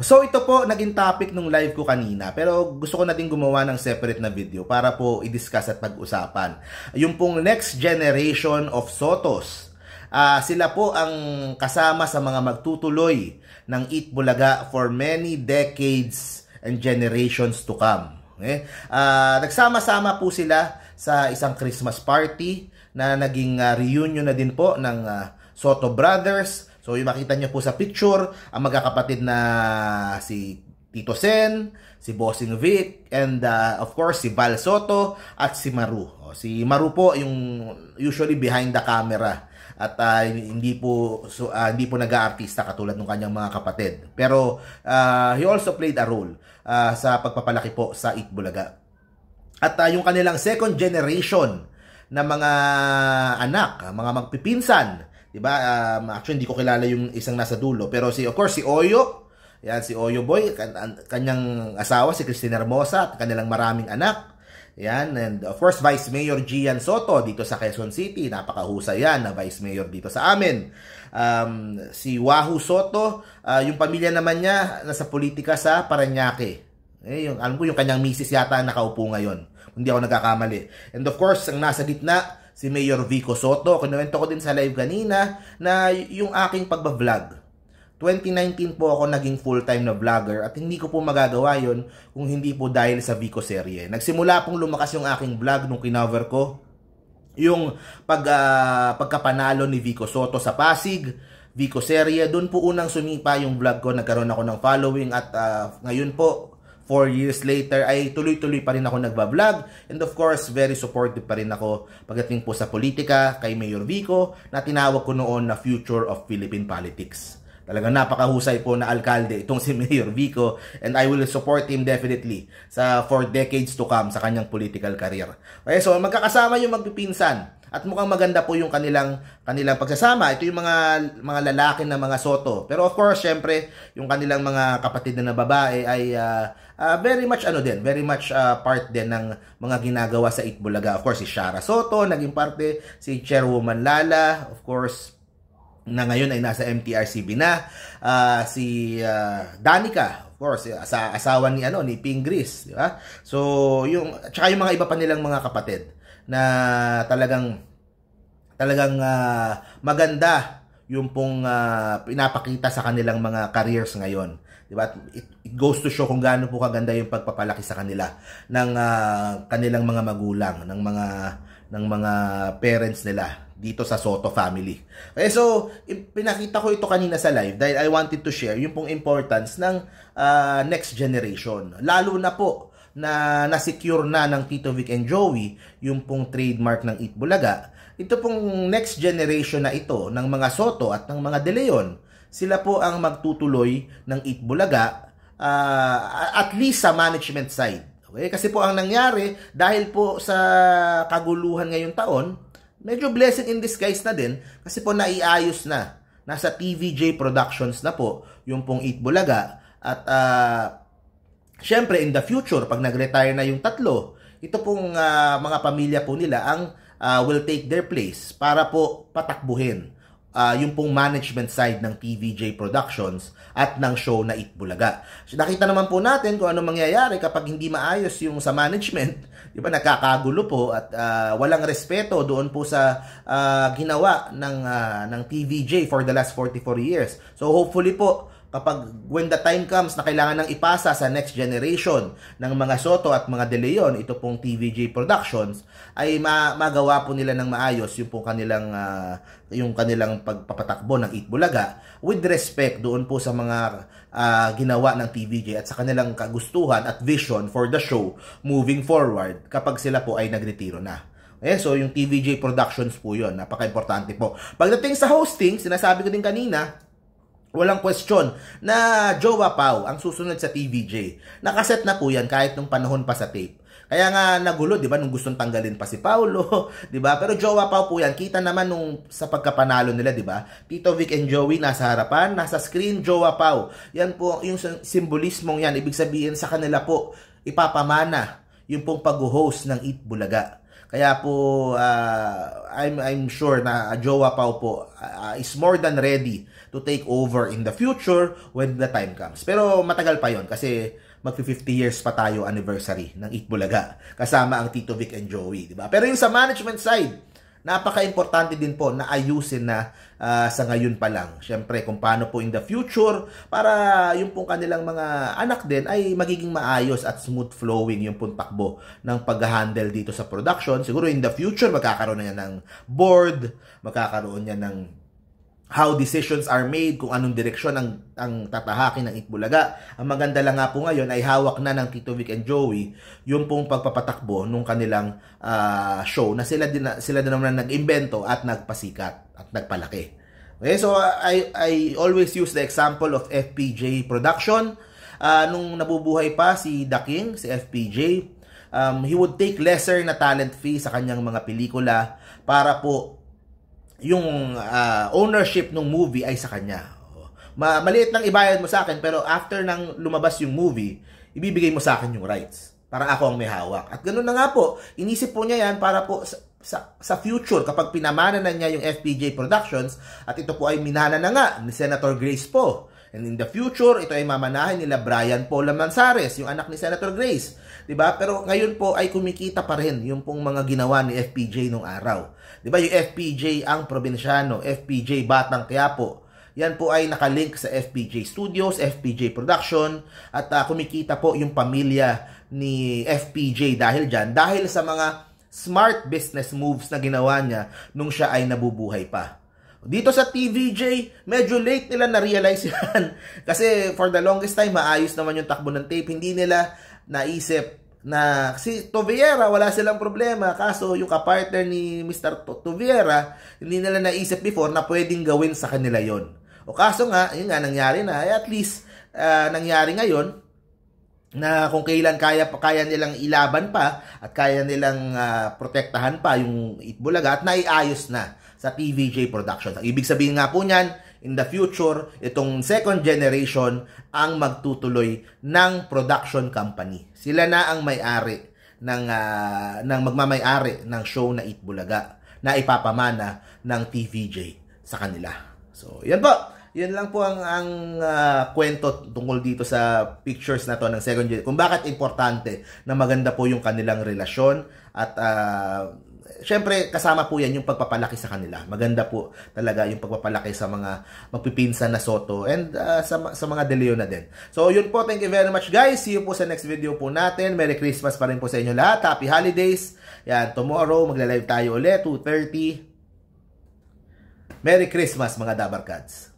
So ito po naging topic ng live ko kanina pero gusto ko na din gumawa ng separate na video para po i-discuss at pag-usapan. Yung pong next generation of Sotos. Uh, sila po ang kasama sa mga magtutuloy ng Eat Bulaga for many decades and generations to come. Okay? Uh, nagsama-sama po sila sa isang Christmas party na naging uh, reunion na din po ng uh, Soto Brothers So yung makita nyo po sa picture, ang magkakapatid na si Tito Sen, si Bossing Vic, and uh, of course si Val Soto at si Maru. O, si Maru po yung usually behind the camera at uh, hindi po so, uh, hindi po nag-aartista katulad ng kanyang mga kapatid. Pero uh, he also played a role uh, sa pagpapalaki po sa Itbulaga. At uh, yung kanilang second generation na mga anak, mga magpipinsan 'di ba? Um, actually hindi ko kilala yung isang nasa dulo, pero si of course si Oyo, yan si Oyo Boy, kanyang asawa si Christina Hermosa at kanilang maraming anak. Yan, and of course, Vice Mayor Gian Soto dito sa Quezon City. Napakahusay yan na Vice Mayor dito sa amin. Um, si Wahoo Soto, uh, yung pamilya naman niya, nasa politika sa Paranaque. Eh, yung, alam ko yung kanyang misis yata nakaupo ngayon. Hindi ako nagkakamali. And of course, ang nasa gitna, si Mayor Vico Soto. Kinuwento ko din sa live kanina na yung aking pagbablog. 2019 po ako naging full-time na vlogger at hindi ko po magagawa yon kung hindi po dahil sa Vico serye. Nagsimula pong lumakas yung aking vlog nung kinover ko yung pag, uh, pagkapanalo ni Vico Soto sa Pasig, Vico Serie, doon po unang sumipa yung vlog ko, nagkaroon ako ng following at uh, ngayon po four years later ay tuloy-tuloy pa rin ako nagbablog and of course very supportive pa rin ako pagdating po sa politika kay Mayor Vico na tinawag ko noon na Future of Philippine Politics. Talagang napakahusay po na alkalde itong si Mayor Vico and I will support him definitely sa for decades to come sa kanyang political career. Okay, so magkakasama yung magpipinsan at mukhang maganda po yung kanilang kanilang pagsasama. Ito yung mga mga lalaki na mga soto. Pero of course, syempre, yung kanilang mga kapatid na, babae ay uh, uh, very much ano din, very much uh, part din ng mga ginagawa sa Itbulaga. Of course, si Shara Soto naging parte, si Chairwoman Lala, of course, na ngayon ay nasa MTRCB na uh, si uh, Danica of course asa asawa ni ano ni Pingris di ba so yung tsaka yung mga iba pa nilang mga kapatid na talagang talagang uh, maganda yung pong uh, pinapakita sa kanilang mga careers ngayon. 'Di ba? It, it goes to show kung gaano po kaganda yung pagpapalaki sa kanila ng uh, kanilang mga magulang, ng mga ng mga parents nila dito sa Soto family. Okay, eh, so pinakita ko ito kanina sa live dahil I wanted to share yung pong importance ng uh, next generation. Lalo na po na na-secure na ng Tito Vic and Joey yung pong trademark ng Eat Bulaga. Ito pong next generation na ito ng mga Soto at ng mga De Leon, sila po ang magtutuloy ng Eat Bulaga uh, ah, at least sa management side. Okay? Kasi po ang nangyari dahil po sa kaguluhan ngayong taon, medyo blessing in disguise na din kasi po naiayos na. Nasa TVJ Productions na po yung pong Eat Bulaga at uh, Siyempre, in the future, pag nag-retire na yung tatlo, ito pong uh, mga pamilya po nila ang uh, will take their place para po patakbuhin uh, yung pong management side ng TVJ Productions at ng show na Itbulaga. So, nakita naman po natin kung ano mangyayari kapag hindi maayos yung sa management, 'di ba? Nakakagulo po at uh, walang respeto doon po sa uh, ginawa ng uh, ng TVJ for the last 44 years. So hopefully po kapag when the time comes na kailangan nang ipasa sa next generation ng mga Soto at mga De Leon, ito pong TVJ Productions, ay ma- magawa po nila ng maayos yung po kanilang, uh, yung kanilang pagpapatakbo ng Eat Bulaga with respect doon po sa mga uh, ginawa ng TVJ at sa kanilang kagustuhan at vision for the show moving forward kapag sila po ay nagretiro na. Eh, so yung TVJ Productions po yon napaka-importante po. Pagdating sa hosting, sinasabi ko din kanina, Walang question na Jowa Pau ang susunod sa TVJ. Nakaset na po yan kahit nung panahon pa sa tape. Kaya nga nagulo, 'di ba, nung gustong tanggalin pa si Paolo, 'di ba? Pero jowa Pau po 'yan. Kita naman nung sa pagkapanalo nila, 'di ba? Tito Vic and Joey nasa harapan, nasa screen jowa Pau. Yan po yung simbolismong 'yan. Ibig sabihin sa kanila po ipapamana yung pong pag-host ng Eat Bulaga. Kaya po, uh, I'm, I'm sure na Jowa Pau po uh, is more than ready to take over in the future when the time comes. Pero matagal pa yon kasi magpi-50 years pa tayo anniversary ng Itbulaga kasama ang Tito Vic and Joey, di ba? Pero yung sa management side, napaka-importante din po na ayusin na uh, sa ngayon pa lang. Siyempre, kung paano po in the future para yung pong kanilang mga anak din ay magiging maayos at smooth flowing yung pong takbo ng pag-handle dito sa production. Siguro in the future, magkakaroon na yan ng board, magkakaroon niya ng how decisions are made, kung anong direksyon ang, ang tatahakin ng Itbulaga. Ang maganda lang nga po ngayon ay hawak na ng Tito Vic and Joey yung pong pagpapatakbo nung kanilang uh, show na sila din, sila din naman nag-imbento at nagpasikat at nagpalaki. Okay, so I, I always use the example of FPJ production. Uh, nung nabubuhay pa si The King, si FPJ, um, he would take lesser na talent fee sa kanyang mga pelikula para po yung uh, ownership ng movie ay sa kanya. Ma maliit lang ibayad mo sa akin pero after nang lumabas yung movie, ibibigay mo sa akin yung rights para ako ang may hawak. At ganoon na nga po, inisip po niya yan para po sa, sa, sa future kapag pinamana na niya yung FPJ Productions at ito po ay minana na nga ni Senator Grace po. And in the future, ito ay mamanahin nila Brian Paul Mansares, yung anak ni Senator Grace. 'di ba? Pero ngayon po ay kumikita pa rin yung pong mga ginawa ni FPJ nung araw. 'Di ba yung FPJ ang probinsyano, FPJ Batang Quiapo. Yan po ay nakalink sa FPJ Studios, FPJ Production at uh, kumikita po yung pamilya ni FPJ dahil diyan dahil sa mga smart business moves na ginawa niya nung siya ay nabubuhay pa. Dito sa TVJ, medyo late nila na-realize yan. Kasi for the longest time, maayos naman yung takbo ng tape. Hindi nila naisip na si Toviera wala silang problema kaso yung kapartner ni Mr. Toviera hindi nila naisip before na pwedeng gawin sa kanila yon. O kaso nga, yun nga nangyari na eh, at least uh, nangyari ngayon na kung kailan kaya kaya nilang ilaban pa at kaya nilang uh, protektahan pa yung Itbulaga at naiayos na sa PVJ Productions. ibig sabihin nga po niyan, in the future, itong second generation ang magtutuloy ng production company. Sila na ang may-ari ng uh, ng magmamay-ari ng show na Eat Bulaga na ipapamana ng TVJ sa kanila. So, yan po. Yan lang po ang, ang uh, kwento tungkol dito sa pictures na to ng second generation. Kung bakit importante na maganda po yung kanilang relasyon at uh, Siyempre, kasama po yan yung pagpapalaki sa kanila. Maganda po talaga yung pagpapalaki sa mga magpipinsan na Soto and uh, sa, sa mga De Leon na din. So, yun po. Thank you very much, guys. See you po sa next video po natin. Merry Christmas pa rin po sa inyo lahat. Happy Holidays. Yan, tomorrow, magla-live tayo ulit, 2.30. Merry Christmas, mga Dabarkads.